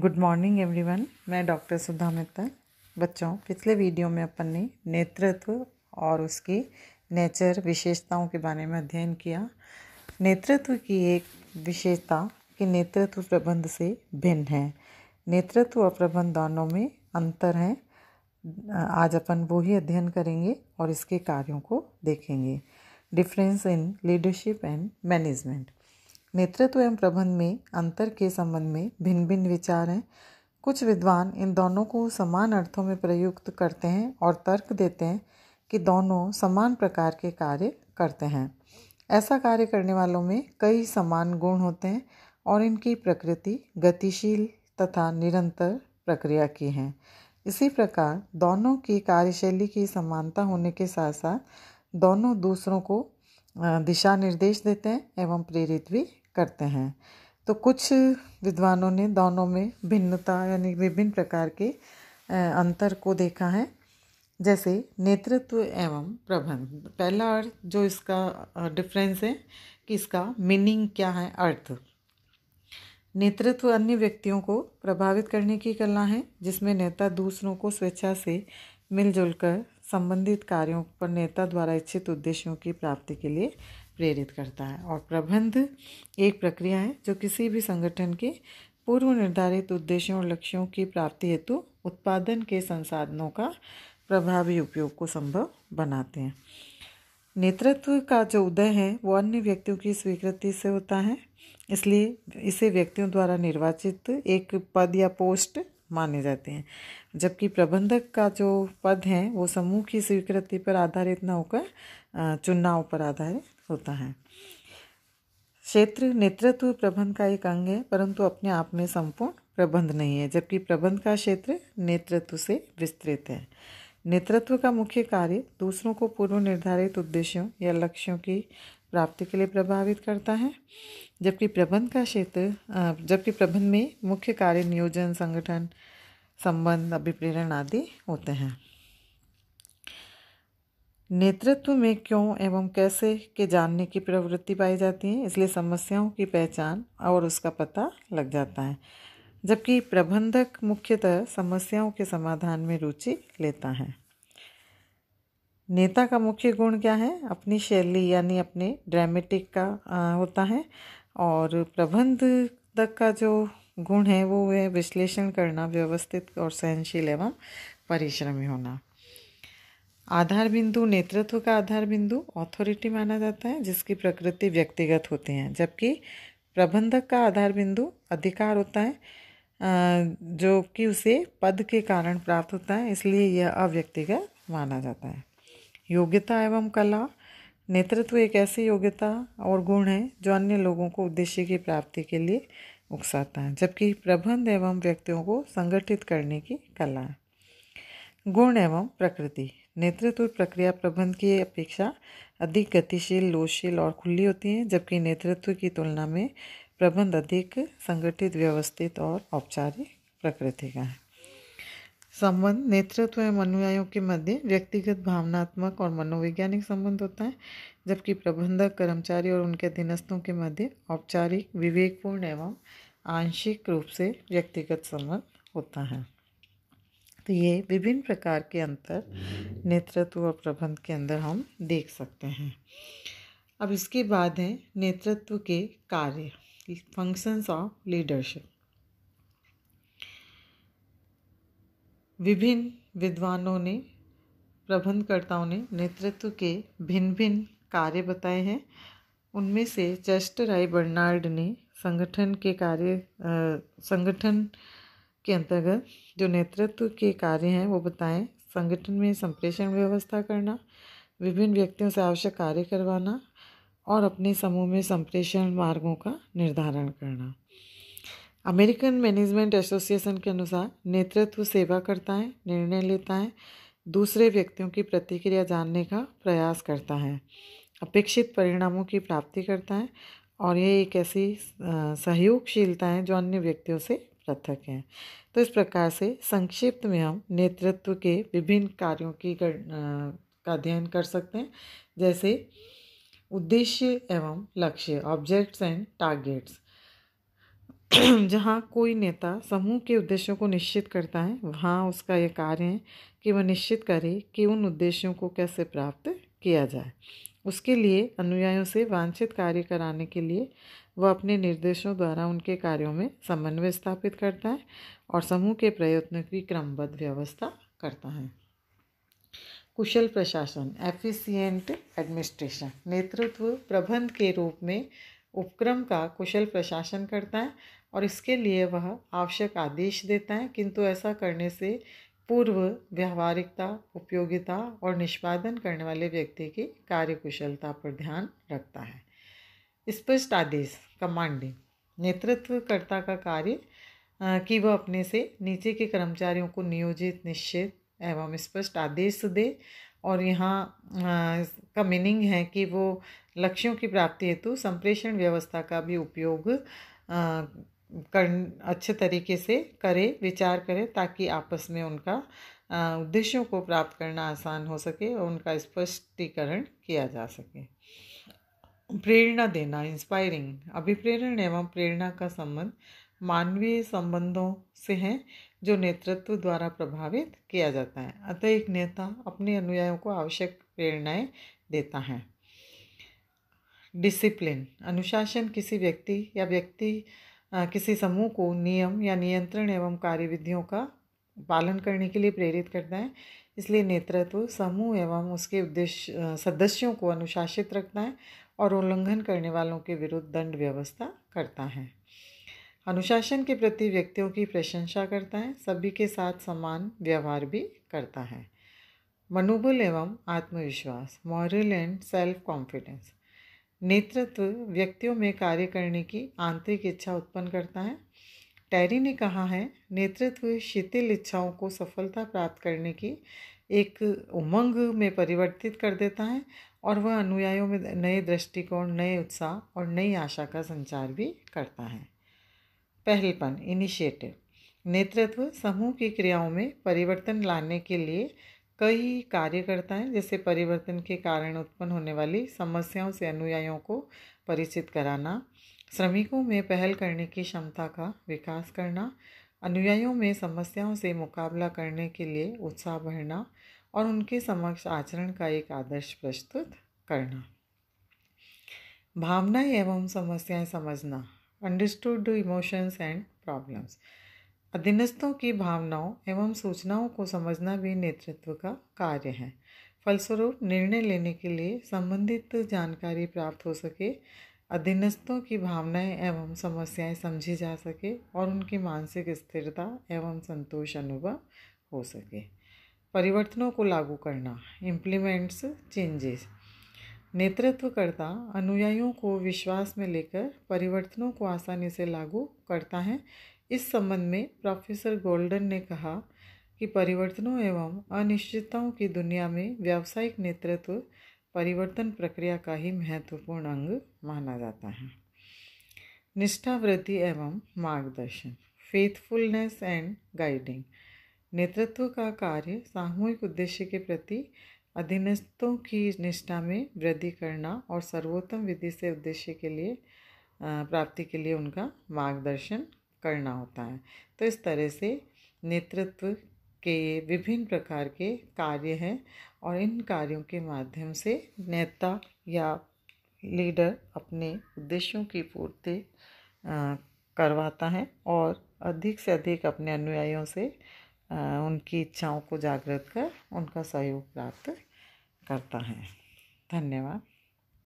good morning everyone मैं doctor Sudha Mittal बच्चों पिछले वीडियो में अपन ने नेतृत्व और उसकी नेचर विशेषताओं के बारे में अध्ययन किया नेतृत्व की एक विशेषता कि नेतृत्व प्रबंध से भिन्न है नेतृत्व और प्रबंध दोनों में अंतर है आज अपन वो ही अध्ययन करेंगे और इसके कार्यों को देखेंगे difference in leadership and management नेतृत्व एवं प्रबंध में अंतर के संबंध में भिन्न भिन्न विचार हैं कुछ विद्वान इन दोनों को समान अर्थों में प्रयुक्त करते हैं और तर्क देते हैं कि दोनों समान प्रकार के कार्य करते हैं ऐसा कार्य करने वालों में कई समान गुण होते हैं और इनकी प्रकृति गतिशील तथा निरंतर प्रक्रिया की है इसी प्रकार दोनों की कार्यशैली की समानता होने के साथ साथ दोनों दूसरों को दिशा निर्देश देते हैं एवं प्रेरित भी करते हैं तो कुछ विद्वानों ने दोनों में भिन्नता यानी विभिन्न प्रकार के अंतर को देखा है जैसे नेतृत्व एवं प्रबंध पहला अर्थ जो इसका डिफरेंस है कि इसका मीनिंग क्या है अर्थ नेतृत्व अन्य व्यक्तियों को प्रभावित करने की कला है जिसमें नेता दूसरों को स्वेच्छा से मिलजुल कर संबंधित कार्यों पर नेता द्वारा इच्छित उद्देश्यों की प्राप्ति के लिए प्रेरित करता है और प्रबंध एक प्रक्रिया है जो किसी भी संगठन के पूर्व निर्धारित उद्देश्यों और लक्ष्यों की प्राप्ति हेतु उत्पादन के संसाधनों का प्रभावी उपयोग को संभव बनाते हैं नेतृत्व का जो उदय है वो अन्य व्यक्तियों की स्वीकृति से होता है इसलिए इसे व्यक्तियों द्वारा निर्वाचित एक पद या पोस्ट माने जाते हैं जबकि प्रबंधक का जो पद है वो समूह की स्वीकृति पर आधारित न होकर चुनाव पर आधारित होता है क्षेत्र नेतृत्व प्रबंध का एक अंग है परंतु अपने आप में संपूर्ण प्रबंध नहीं है जबकि प्रबंध का क्षेत्र नेतृत्व से विस्तृत है नेतृत्व का मुख्य कार्य दूसरों को पूर्व निर्धारित उद्देश्यों या लक्ष्यों की प्राप्ति के लिए प्रभावित करता है जबकि प्रबंध का क्षेत्र जबकि प्रबंध में मुख्य कार्य नियोजन संगठन संबंध अभिप्रेरण आदि होते हैं नेतृत्व में क्यों एवं कैसे के जानने की प्रवृत्ति पाई जाती है इसलिए समस्याओं की पहचान और उसका पता लग जाता है जबकि प्रबंधक मुख्यतः समस्याओं के समाधान में रुचि लेता है नेता का मुख्य गुण क्या है अपनी शैली यानी अपने ड्रामेटिक का आ, होता है और प्रबंधक का जो गुण है वो है विश्लेषण करना व्यवस्थित और सहनशील एवं परिश्रमी होना आधार बिंदु नेतृत्व का आधार बिंदु ऑथोरिटी माना जाता है जिसकी प्रकृति व्यक्तिगत होती है जबकि प्रबंधक का आधार बिंदु अधिकार होता है जो कि उसे पद के कारण प्राप्त होता है इसलिए यह अव्यक्तिगत माना जाता है योग्यता एवं कला नेतृत्व एक ऐसी योग्यता और गुण है जो अन्य लोगों को उद्देश्य की प्राप्ति के लिए उकसाता है जबकि प्रबंध एवं व्यक्तियों को संगठित करने की कला है गुण एवं प्रकृति नेतृत्व प्रक्रिया प्रबंध की अपेक्षा अधिक गतिशील लोशील और खुली होती है जबकि नेतृत्व की तुलना में प्रबंध अधिक संगठित व्यवस्थित और औपचारिक प्रकृति का है संबंध नेतृत्व एवं अनुयायों के मध्य व्यक्तिगत भावनात्मक और मनोवैज्ञानिक संबंध होता है जबकि प्रबंधक कर्मचारी और उनके अधीनस्थों के मध्य औपचारिक विवेकपूर्ण एवं आंशिक रूप से व्यक्तिगत संबंध होता है तो ये विभिन्न प्रकार के अंतर नेतृत्व और प्रबंध के अंदर हम देख सकते हैं अब इसके बाद हैं नेतृत्व के कार्य फंक्शंस ऑफ लीडरशिप विभिन्न विद्वानों ने प्रबंधकर्ताओं ने नेतृत्व के भिन्न भिन्न कार्य बताए हैं उनमें से चेस्ट राय बर्नार्ड ने संगठन के कार्य संगठन के अंतर्गत जो नेतृत्व के कार्य हैं वो बताएं संगठन में संप्रेषण व्यवस्था करना विभिन्न व्यक्तियों से आवश्यक कार्य करवाना और अपने समूह में संप्रेषण मार्गों का निर्धारण करना अमेरिकन मैनेजमेंट एसोसिएशन के अनुसार नेतृत्व सेवा करता है निर्णय लेता है दूसरे व्यक्तियों की प्रतिक्रिया जानने का प्रयास करता है अपेक्षित परिणामों की प्राप्ति करता है और यह एक ऐसी सहयोगशीलता है जो अन्य व्यक्तियों से पृथक हैं तो इस प्रकार से संक्षिप्त में हम नेतृत्व के विभिन्न कार्यों की का अध्ययन कर सकते हैं जैसे उद्देश्य एवं लक्ष्य ऑब्जेक्ट्स एंड टारगेट्स जहाँ कोई नेता समूह के उद्देश्यों को निश्चित करता है वहाँ उसका यह कार्य है कि वह निश्चित करे कि उन उद्देश्यों को कैसे प्राप्त किया जाए उसके लिए अनुयायियों से वांछित कार्य कराने के लिए वह अपने निर्देशों द्वारा उनके कार्यों में समन्वय स्थापित करता है और समूह के प्रयत्न की क्रमबद्ध व्यवस्था करता है कुशल प्रशासन एफिशिएंट एडमिनिस्ट्रेशन नेतृत्व प्रबंध के रूप में उपक्रम का कुशल प्रशासन करता है और इसके लिए वह आवश्यक आदेश देता है किंतु ऐसा करने से पूर्व व्यवहारिकता उपयोगिता और निष्पादन करने वाले व्यक्ति की कार्यकुशलता पर ध्यान रखता है स्पष्ट आदेश कमांडिंग नेतृत्वकर्ता का कार्य कि वह अपने से नीचे के कर्मचारियों को नियोजित निश्चित एवं स्पष्ट आदेश दे और यहाँ का मीनिंग है कि वो लक्ष्यों की प्राप्ति हेतु संप्रेषण व्यवस्था का भी उपयोग कर अच्छे तरीके से करें विचार करें ताकि आपस में उनका उद्देश्यों को प्राप्त करना आसान हो सके और उनका स्पष्टीकरण किया जा सके प्रेरणा देना इंस्पायरिंग अभिप्रेरण एवं प्रेरणा का संबंध मानवीय संबंधों से है जो नेतृत्व द्वारा प्रभावित किया जाता है अतः एक नेता अपने अनुयायियों को आवश्यक प्रेरणाएं देता है डिसिप्लिन अनुशासन किसी व्यक्ति या व्यक्ति किसी समूह को नियम या नियंत्रण एवं कार्यविधियों का पालन करने के लिए प्रेरित करता है इसलिए नेतृत्व समूह एवं उसके उद्देश्य सदस्यों को अनुशासित रखता है और उल्लंघन करने वालों के विरुद्ध दंड व्यवस्था करता है अनुशासन के प्रति व्यक्तियों की प्रशंसा करता है सभी के साथ समान व्यवहार भी करता है मनोबल एवं आत्मविश्वास मॉरल एंड सेल्फ कॉन्फिडेंस नेतृत्व व्यक्तियों में कार्य करने की आंतरिक इच्छा उत्पन्न करता है टैरी ने कहा है नेतृत्व शिथिल इच्छाओं को सफलता प्राप्त करने की एक उमंग में परिवर्तित कर देता है और वह अनुयायियों में नए दृष्टिकोण नए उत्साह और नई आशा का संचार भी करता है पहलपन इनिशिएटिव नेतृत्व समूह की क्रियाओं में परिवर्तन लाने के लिए कई कार्यकर्ताएं जैसे परिवर्तन के कारण उत्पन्न होने वाली समस्याओं से अनुयायियों को परिचित कराना श्रमिकों में पहल करने की क्षमता का विकास करना अनुयायियों में समस्याओं से मुकाबला करने के लिए उत्साह बढ़ना और उनके समक्ष आचरण का एक आदर्श प्रस्तुत करना भावनाएं एवं समस्याएं समझना अंडरस्टूड इमोशंस एंड प्रॉब्लम्स अधीनस्थों की भावनाओं एवं सूचनाओं को समझना भी नेतृत्व का कार्य है फलस्वरूप निर्णय लेने के लिए संबंधित जानकारी प्राप्त हो सके अधीनस्थों की भावनाएं एवं समस्याएं समझी जा सके और उनकी मानसिक स्थिरता एवं संतोष अनुभव हो सके परिवर्तनों को लागू करना इम्प्लीमेंट्स चेंजेस नेतृत्वकर्ता अनुयायियों को विश्वास में लेकर परिवर्तनों को आसानी से लागू करता है इस संबंध में प्रोफेसर गोल्डन ने कहा कि परिवर्तनों एवं अनिश्चितताओं की दुनिया में व्यावसायिक नेतृत्व परिवर्तन प्रक्रिया का ही महत्वपूर्ण अंग माना जाता है निष्ठावृत्ति एवं मार्गदर्शन फेथफुलनेस एंड गाइडिंग नेतृत्व का कार्य सामूहिक उद्देश्य के प्रति अधीनस्थों की निष्ठा में वृद्धि करना और सर्वोत्तम विधि से उद्देश्य के लिए प्राप्ति के लिए उनका मार्गदर्शन करना होता है तो इस तरह से नेतृत्व के विभिन्न प्रकार के कार्य हैं और इन कार्यों के माध्यम से नेता या लीडर अपने उद्देश्यों की पूर्ति करवाता है और अधिक से अधिक अपने अनुयायियों से उनकी इच्छाओं को जागृत कर उनका सहयोग प्राप्त करता है धन्यवाद